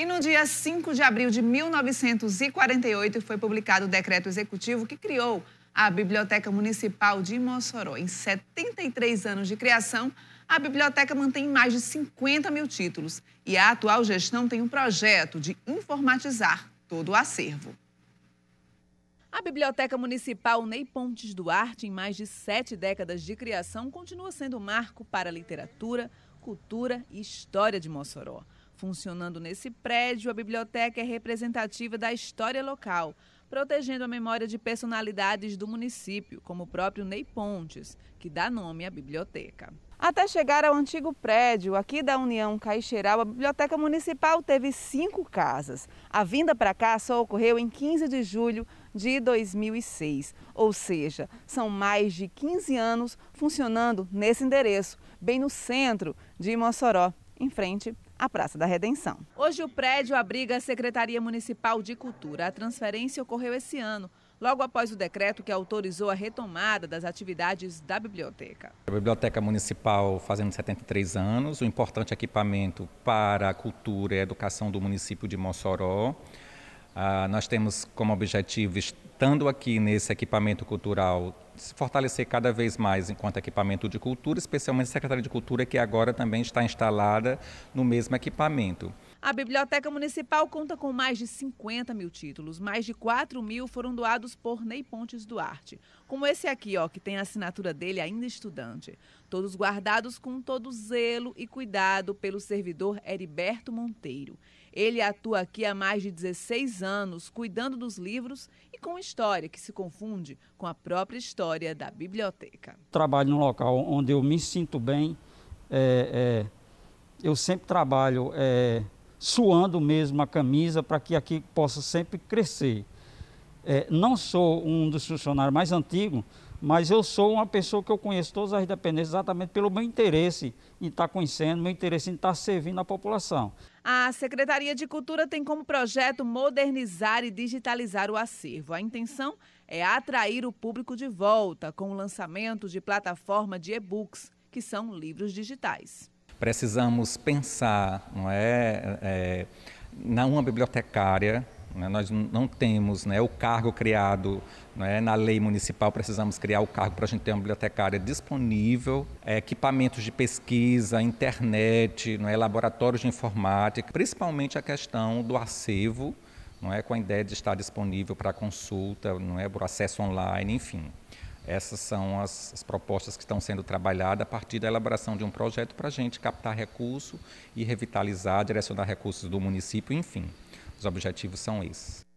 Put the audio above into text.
E no dia 5 de abril de 1948 foi publicado o decreto executivo que criou a Biblioteca Municipal de Mossoró. Em 73 anos de criação, a biblioteca mantém mais de 50 mil títulos e a atual gestão tem um projeto de informatizar todo o acervo. A Biblioteca Municipal Ney Pontes Duarte, em mais de sete décadas de criação, continua sendo um marco para a literatura, cultura e história de Mossoró. Funcionando nesse prédio, a biblioteca é representativa da história local, protegendo a memória de personalidades do município, como o próprio Ney Pontes, que dá nome à biblioteca. Até chegar ao antigo prédio aqui da União Caixeral, a Biblioteca Municipal teve cinco casas. A vinda para cá só ocorreu em 15 de julho de 2006, ou seja, são mais de 15 anos funcionando nesse endereço, bem no centro de Mossoró, em frente a Praça da Redenção. Hoje o prédio abriga a Secretaria Municipal de Cultura. A transferência ocorreu esse ano, logo após o decreto que autorizou a retomada das atividades da biblioteca. A Biblioteca Municipal fazendo 73 anos, um importante equipamento para a cultura e a educação do município de Mossoró. Ah, nós temos como objetivo, estando aqui nesse equipamento cultural, se fortalecer cada vez mais enquanto equipamento de cultura, especialmente a Secretaria de Cultura, que agora também está instalada no mesmo equipamento. A Biblioteca Municipal conta com mais de 50 mil títulos. Mais de 4 mil foram doados por Ney Pontes Duarte. Como esse aqui, ó, que tem a assinatura dele ainda estudante. Todos guardados com todo zelo e cuidado pelo servidor Heriberto Monteiro. Ele atua aqui há mais de 16 anos, cuidando dos livros e com história que se confunde com a própria história da biblioteca. Trabalho num local onde eu me sinto bem. É, é, eu sempre trabalho. É suando mesmo a camisa para que aqui possa sempre crescer. É, não sou um dos funcionários mais antigos, mas eu sou uma pessoa que eu conheço todas as dependências exatamente pelo meu interesse em estar conhecendo, meu interesse em estar servindo a população. A Secretaria de Cultura tem como projeto modernizar e digitalizar o acervo. A intenção é atrair o público de volta com o lançamento de plataforma de e-books, que são livros digitais precisamos pensar, não é, é na uma bibliotecária, né, nós não temos né, o cargo criado é na lei municipal, precisamos criar o cargo para a gente ter uma bibliotecária disponível, é, equipamentos de pesquisa, internet, é laboratórios de informática, principalmente a questão do acervo, não é, com a ideia de estar disponível para consulta, não é, por acesso online, enfim. Essas são as, as, propostas que estão sendo trabalhadas a partir da elaboração de um projeto para a gente captar recurso e revitalizar, direcionar recursos do município, enfim. Os objetivos são esses.